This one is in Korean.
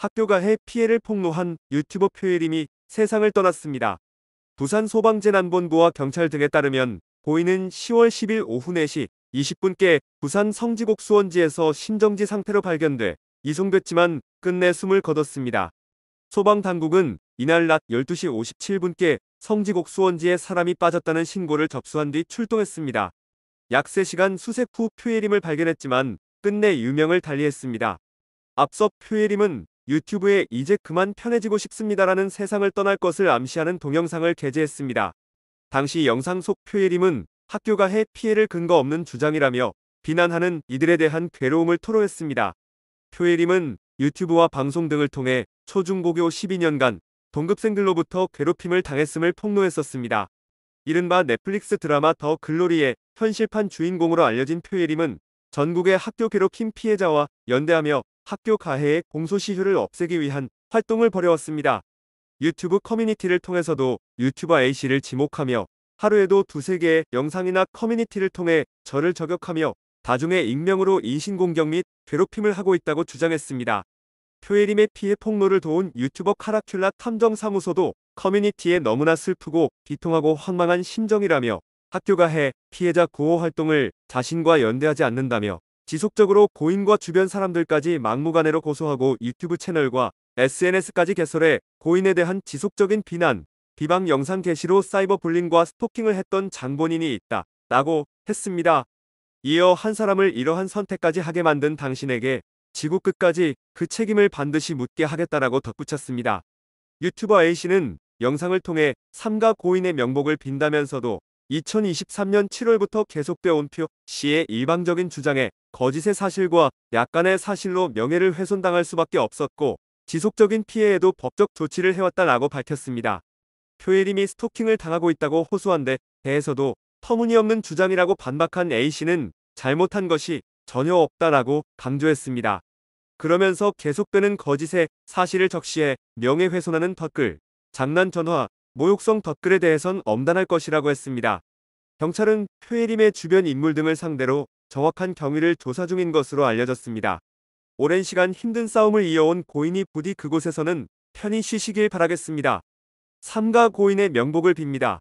학교가 해 피해를 폭로한 유튜버 표예림이 세상을 떠났습니다. 부산 소방재난본부와 경찰 등에 따르면 보이는 10월 10일 오후 4시 20분께 부산 성지곡 수원지에서 심정지 상태로 발견돼 이송됐지만 끝내 숨을 거뒀습니다. 소방당국은 이날 낮 12시 57분께 성지곡 수원지에 사람이 빠졌다는 신고를 접수한 뒤 출동했습니다. 약 3시간 수색 후 표예림을 발견했지만 끝내 유명을 달리했습니다. 앞서 표예림은 유튜브에 이제 그만 편해지고 싶습니다라는 세상을 떠날 것을 암시하는 동영상을 게재했습니다. 당시 영상 속 표예림은 학교가 해 피해를 근거 없는 주장이라며 비난하는 이들에 대한 괴로움을 토로했습니다. 표예림은 유튜브와 방송 등을 통해 초중고교 12년간 동급생들로부터 괴롭힘을 당했음을 폭로했었습니다. 이른바 넷플릭스 드라마 더 글로리의 현실판 주인공으로 알려진 표예림은 전국의 학교 괴롭힘 피해자와 연대하며 학교 가해의 공소시효를 없애기 위한 활동을 벌여왔습니다. 유튜브 커뮤니티를 통해서도 유튜버 A씨를 지목하며 하루에도 두세 개의 영상이나 커뮤니티를 통해 저를 저격하며 다중의 익명으로 인신공격 및 괴롭힘을 하고 있다고 주장했습니다. 표예림의 피해 폭로를 도운 유튜버 카라큘라 탐정사무소도 커뮤니티에 너무나 슬프고 비통하고 황망한 심정이라며 학교가 해 피해자 구호 활동을 자신과 연대하지 않는다며 지속적으로 고인과 주변 사람들까지 막무가내로 고소하고 유튜브 채널과 SNS까지 개설해 고인에 대한 지속적인 비난, 비방 영상 게시로 사이버 불링과 스토킹을 했던 장본인이 있다. 라고 했습니다. 이어 한 사람을 이러한 선택까지 하게 만든 당신에게 지구 끝까지 그 책임을 반드시 묻게 하겠다라고 덧붙였습니다. 유튜버 A씨는 영상을 통해 삼가 고인의 명복을 빈다면서도 2023년 7월부터 계속돼 온표 씨의 일방적인 주장에 거짓의 사실과 약간의 사실로 명예를 훼손당할 수밖에 없었고 지속적인 피해에도 법적 조치를 해왔다라고 밝혔습니다. 표예림이 스토킹을 당하고 있다고 호소한데 대해서도 터무니없는 주장이라고 반박한 A씨는 잘못한 것이 전혀 없다라고 강조했습니다. 그러면서 계속되는 거짓에 사실을 적시해 명예훼손하는 댓글, 장난 전화, 모욕성 덧글에 대해선 엄단할 것이라고 했습니다. 경찰은 표예림의 주변 인물 등을 상대로 정확한 경위를 조사 중인 것으로 알려졌습니다. 오랜 시간 힘든 싸움을 이어온 고인이 부디 그곳에서는 편히 쉬시길 바라겠습니다. 삼가 고인의 명복을 빕니다.